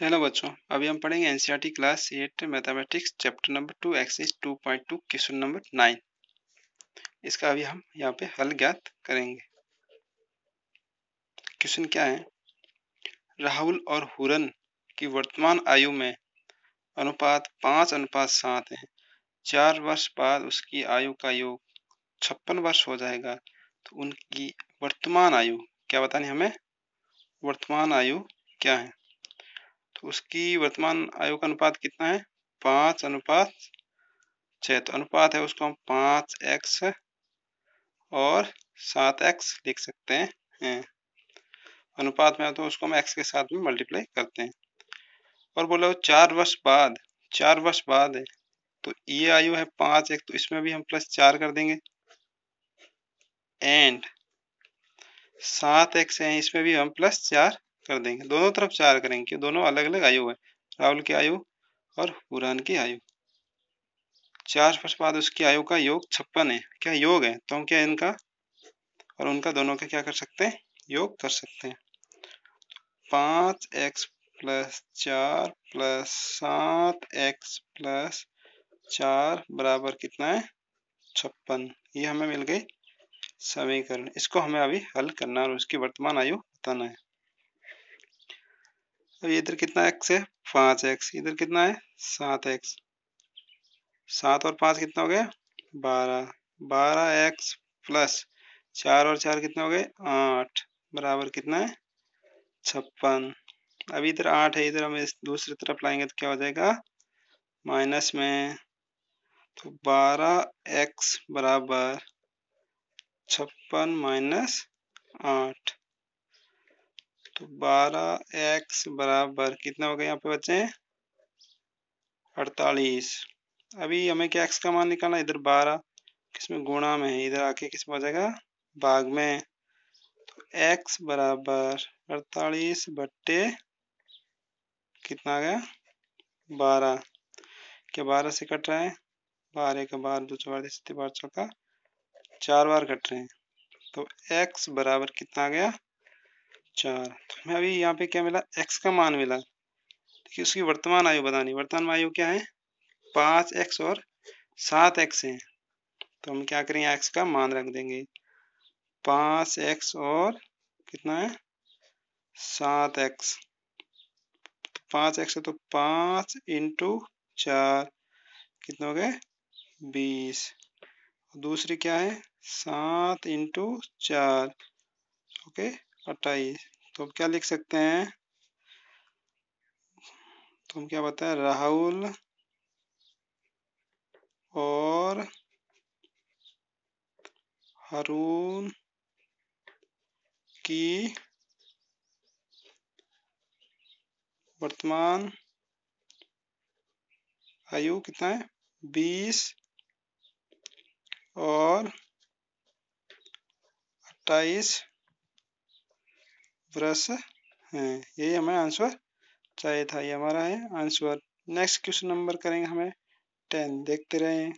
hello बच्चों अभी हम पढ़ेंगे NCERT class eight mathematics chapter number two exercise two point two question number nine इसका अभी हम यहाँ पे हल ज्ञात करेंगे क्वेश्चन क्या है राहुल और हुरन की वर्तमान आयु में अनुपात पांच अनुपात सात है चार वर्ष बाद उसकी आयु का योग छप्पन वर्ष हो जाएगा तो उनकी वर्तमान आयु क्या बतानी हमें वर्तमान आयु क्या है तो उसकी वर्तमान आयु का अनुपात कितना है पाँच अनुपात छः तो अनुपात है उसको हम पाँच एक्स और सात एक्स लिख सकते हैं अनुपात में तो उसको हम एक्स के साथ में मल्टीप्लाई करते हैं और बोला वो चार वर्ष बाद चार वर्ष बाद है तो ये आयु है पाँच एक तो इसमें भी हम प्लस चार कर देंगे एंड सात एक्स है इसमें भी हम प्लस चार कर देंगे दोनों तरफ चार करेंगे क्यों दोनों अलग अलग आयु है राहुल की आयु और पुरान की आयु चार वर्ष बाद उसकी आयु का योग छप्पन है क्या योग है तो हम क्या इनका और उनका दोनों का क्या कर सकते हैं योग कर सकते हैं पांच एक्स प्लस चार प्लस सात एक्स प्लस चार बराबर कितना है छप्पन ये हमें मिल गई समीकरण इसको हमें अभी हल करना और उसकी वर्तमान आयु बताना है अब तो इधर कितना एक्स है पाँच एक्स इधर कितना है सात एक्स सात और पाँच कितना हो गया बारह बारह एक्स प्लस चार और चार कितना हो गए आठ बराबर कितना है छप्पन अभी इधर आठ है इधर हम इस दूसरी तरफ लाएंगे तो क्या हो जाएगा माइनस में तो बारह एक्स बराबर छप्पन माइनस आठ तो बारह एक्स बराबर कितना हो गया यहाँ पे बच्चे अड़तालीस अभी हमें क्या एक्स का मान निकालना इधर बारह किसमें गुणा में है इधर आके किसमें हो जाएगा भाग में तो एक्स बराबर अड़तालीस बट्टे कितना आ गया बारह क्या बारह से कट रहा है बारह का बार दो चौबार तीसरे बार चौका चार बार कट रहे हैं तो एक्स बराबर कितना आ गया चार तो हमें अभी यहाँ पे क्या मिला एक्स का मान मिला देखिए उसकी वर्तमान आयु बतानी वर्तमान आयु क्या है पाँच एक्स और सात एक्स है तो हम क्या करेंगे एक्स का मान रख देंगे पाँच एक्स और कितना है सात एक्स पाँच एक्स है तो पाँच इंटू चार कितने हो गए बीस दूसरी क्या है सात इंटू चार ओके अट्ठाईस तो हम क्या लिख सकते हैं तो हम क्या बताए राहुल और हरून की वर्तमान आयु कितना है बीस और अट्ठाईस ब्रश है हाँ, यही हमें आंसर चाहिए था ये हमारा है आंसर नेक्स्ट क्वेश्चन नंबर करेंगे हमें टेन देखते रहें